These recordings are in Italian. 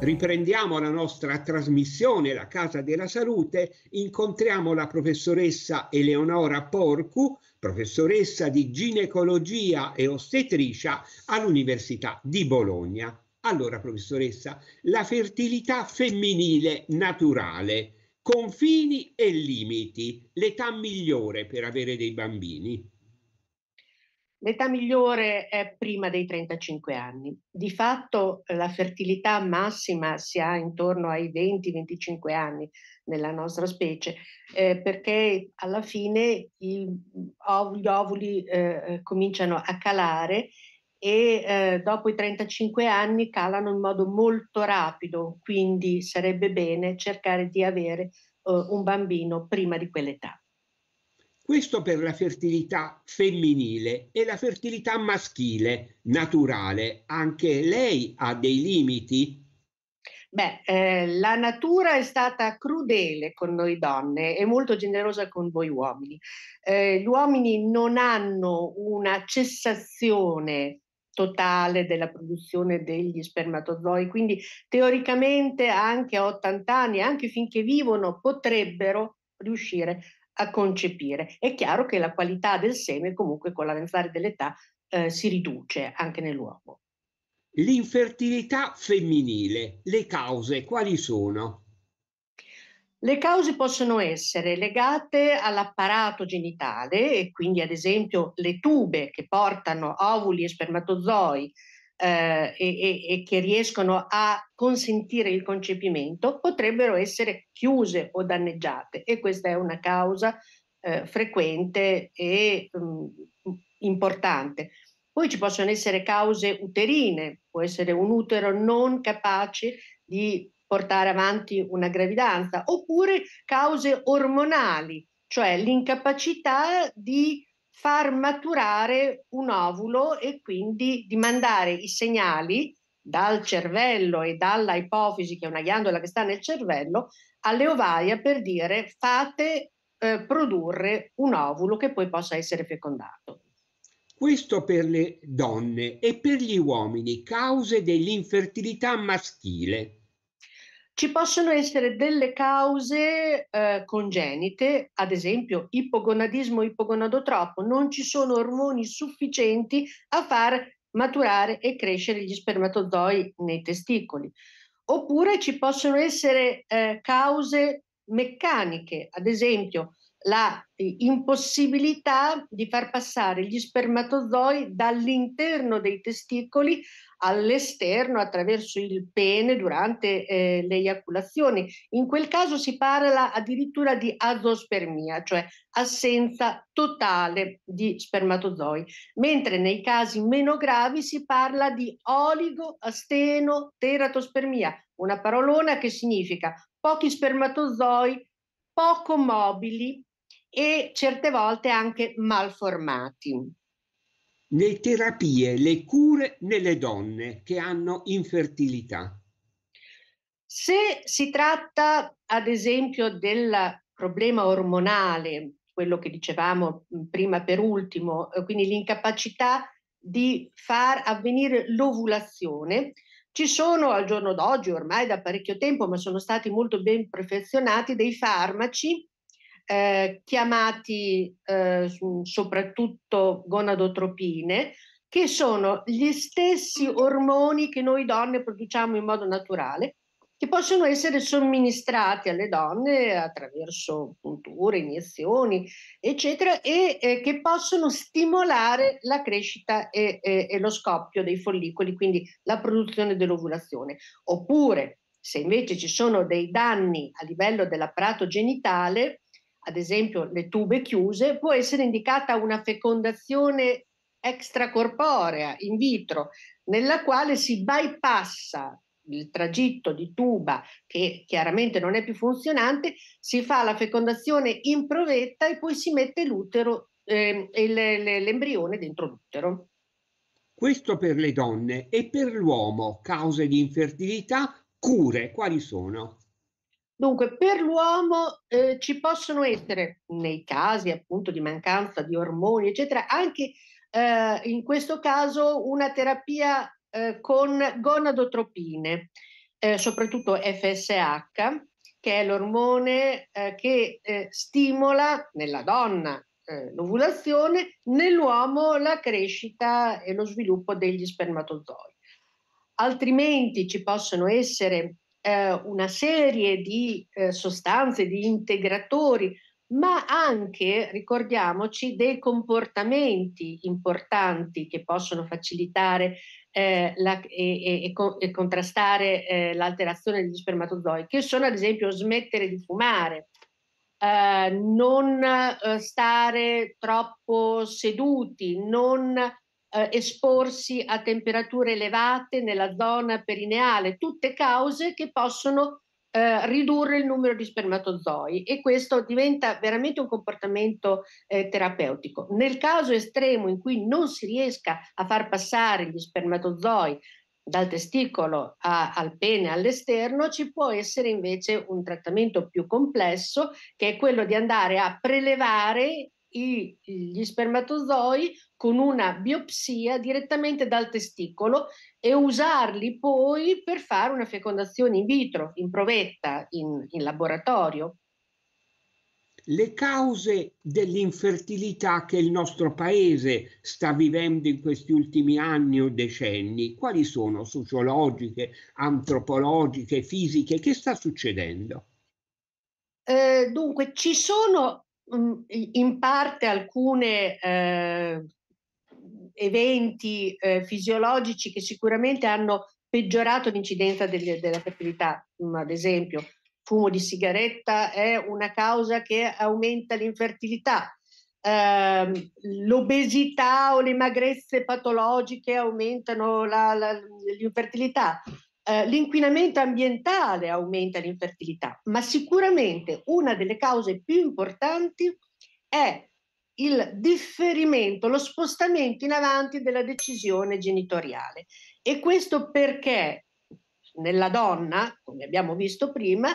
Riprendiamo la nostra trasmissione La Casa della Salute, incontriamo la professoressa Eleonora Porcu, professoressa di ginecologia e ostetricia all'Università di Bologna. Allora, professoressa, la fertilità femminile naturale, confini e limiti, l'età migliore per avere dei bambini. L'età migliore è prima dei 35 anni. Di fatto eh, la fertilità massima si ha intorno ai 20-25 anni nella nostra specie, eh, perché alla fine il, gli ovuli eh, eh, cominciano a calare e eh, dopo i 35 anni calano in modo molto rapido, quindi sarebbe bene cercare di avere eh, un bambino prima di quell'età. Questo per la fertilità femminile e la fertilità maschile naturale. Anche lei ha dei limiti? Beh, eh, la natura è stata crudele con noi donne e molto generosa con voi uomini. Eh, gli uomini non hanno una cessazione totale della produzione degli spermatozoi, quindi teoricamente anche a 80 anni, anche finché vivono, potrebbero riuscire a concepire. È chiaro che la qualità del seme comunque con l'avanzare dell'età eh, si riduce anche nell'uomo. L'infertilità femminile, le cause quali sono? Le cause possono essere legate all'apparato genitale e quindi ad esempio le tube che portano ovuli e spermatozoi eh, e, e, che riescono a consentire il concepimento potrebbero essere chiuse o danneggiate e questa è una causa eh, frequente e mh, mm, importante. Poi ci possono essere cause uterine, può essere un utero non capace di portare avanti una gravidanza, oppure cause ormonali, cioè l'incapacità di far maturare un ovulo e quindi di mandare i segnali dal cervello e dalla ipofisi, che è una ghiandola che sta nel cervello, alle ovaie per dire fate eh, produrre un ovulo che poi possa essere fecondato. Questo per le donne e per gli uomini, cause dell'infertilità maschile. Ci possono essere delle cause eh, congenite, ad esempio ipogonadismo, ipogonadotropo, non ci sono ormoni sufficienti a far maturare e crescere gli spermatozoi nei testicoli. Oppure ci possono essere eh, cause meccaniche, ad esempio la impossibilità di far passare gli spermatozoi dall'interno dei testicoli all'esterno attraverso il pene durante eh, le eiaculazioni. In quel caso si parla addirittura di azospermia, cioè assenza totale di spermatozoi, mentre nei casi meno gravi si parla di oligoastenoteratospermia, una parolona che significa pochi spermatozoi poco mobili e certe volte anche malformati le terapie, le cure nelle donne che hanno infertilità. Se si tratta ad esempio del problema ormonale, quello che dicevamo prima per ultimo, eh, quindi l'incapacità di far avvenire l'ovulazione, ci sono al giorno d'oggi, ormai da parecchio tempo, ma sono stati molto ben perfezionati dei farmaci eh, chiamati eh, soprattutto gonadotropine, che sono gli stessi ormoni che noi donne produciamo in modo naturale, che possono essere somministrati alle donne attraverso punture, iniezioni, eccetera, e eh, che possono stimolare la crescita e, e, e lo scoppio dei follicoli, quindi la produzione dell'ovulazione. Oppure, se invece ci sono dei danni a livello dell'apparato genitale, ad esempio le tube chiuse, può essere indicata una fecondazione extracorporea, in vitro, nella quale si bypassa il tragitto di tuba che chiaramente non è più funzionante, si fa la fecondazione in provetta e poi si mette l'utero, eh, l'embrione dentro l'utero. Questo per le donne e per l'uomo, cause di infertilità, cure quali sono? Dunque, per l'uomo eh, ci possono essere, nei casi appunto di mancanza di ormoni, eccetera, anche eh, in questo caso una terapia eh, con gonadotropine, eh, soprattutto FSH, che è l'ormone eh, che eh, stimola nella donna l'ovulazione, nell'uomo la crescita e lo sviluppo degli spermatozoi. Altrimenti ci possono essere eh, una serie di eh, sostanze, di integratori, ma anche, ricordiamoci, dei comportamenti importanti che possono facilitare eh, la, e, e, e, contrastare eh, l'alterazione degli spermatozoi, che sono ad esempio smettere di fumare, eh, non eh, stare troppo seduti, non eh, esporsi a temperature elevate nella zona perineale, tutte cause che possono eh, ridurre il numero di spermatozoi e questo diventa veramente un comportamento eh, terapeutico. Nel caso estremo in cui non si riesca a far passare gli spermatozoi dal testicolo a, al pene all'esterno, ci può essere invece un trattamento più complesso che è quello di andare a prelevare i, gli spermatozoi con una biopsia direttamente dal testicolo e usarli poi per fare una fecondazione in vitro, in provetta, in, in laboratorio. Le cause dell'infertilità che il nostro paese sta vivendo in questi ultimi anni o decenni, quali sono sociologiche, antropologiche, fisiche? Che sta succedendo? Eh, dunque, ci sono in parte alcune eh, eventi eh, fisiologici che sicuramente hanno peggiorato l'incidenza degli, della fertilità. Mm, ad esempio, fumo di sigaretta è una causa che aumenta l'infertilità. Eh, l'obesità o le magrezze patologiche aumentano la, la, l'infertilità. Eh, l'inquinamento ambientale aumenta l'infertilità, ma sicuramente una delle cause più importanti è il differimento, lo spostamento in avanti della decisione genitoriale. E questo perché nella donna, come abbiamo visto prima,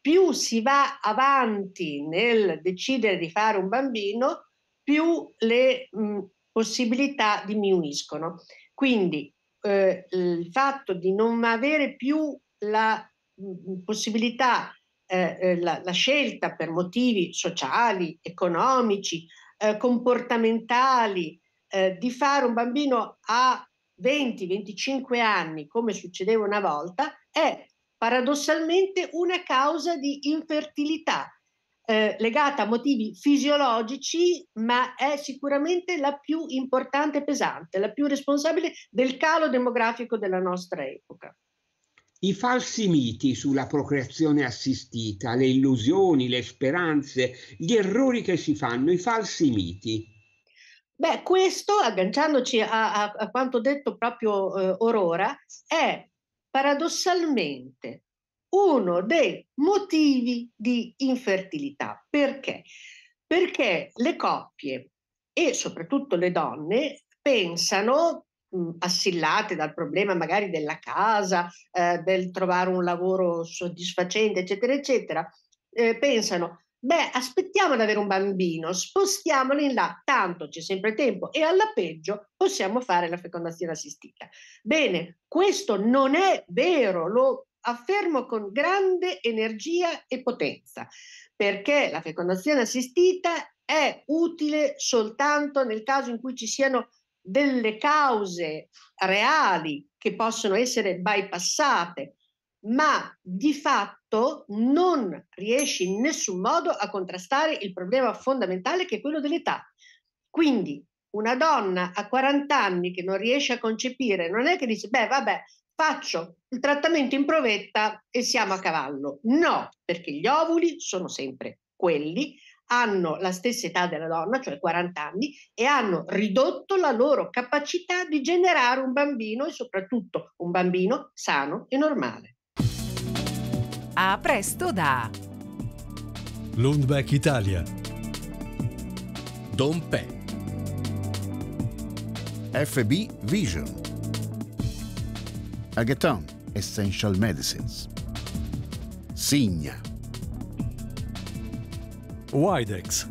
più si va avanti nel decidere di fare un bambino, più le mh, possibilità diminuiscono. Quindi eh, il fatto di non avere più la mh, possibilità, eh, eh la, la scelta per motivi sociali, economici eh, comportamentali, eh, di fare un bambino a 20-25 anni, come succedeva una volta, è paradossalmente una causa di infertilità eh, legata a motivi fisiologici, ma è sicuramente la più importante e pesante, la più responsabile del calo demografico della nostra epoca. I falsi miti sulla procreazione assistita, le illusioni, le speranze, gli errori che si fanno, i falsi miti. Beh, questo, agganciandoci a, a, a quanto detto proprio eh, Orora, è paradossalmente uno dei motivi di infertilità. Perché? Perché le coppie e soprattutto le donne pensano mh, mhmm, assillate dal problema magari della casa, eh, del trovare un lavoro soddisfacente, eccetera, eccetera, eh, pensano, beh, aspettiamo ad avere un bambino, spostiamolo in là, tanto c'è sempre tempo e alla peggio possiamo fare la fecondazione assistita. Bene, questo non è vero, lo affermo con grande energia e potenza, perché la fecondazione assistita è utile soltanto nel caso in cui ci siano delle cause reali che possono essere bypassate, ma di fatto non riesci in nessun modo a contrastare il problema fondamentale che è quello dell'età. Quindi una donna a 40 anni che non riesce a concepire non è che dice, beh, vabbè, faccio il trattamento in provetta e siamo a cavallo. No, perché gli ovuli sono sempre quelli hanno la stessa età della donna, cioè 40 anni, e hanno ridotto la loro capacità di generare un bambino e soprattutto un bambino sano e normale. A presto da Lundbeck Italia. Don Pe. FB Vision. Agaton Essential Medicines. Signa. Widex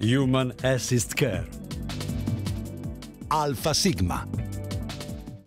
Human Assist Care Alfa Sigma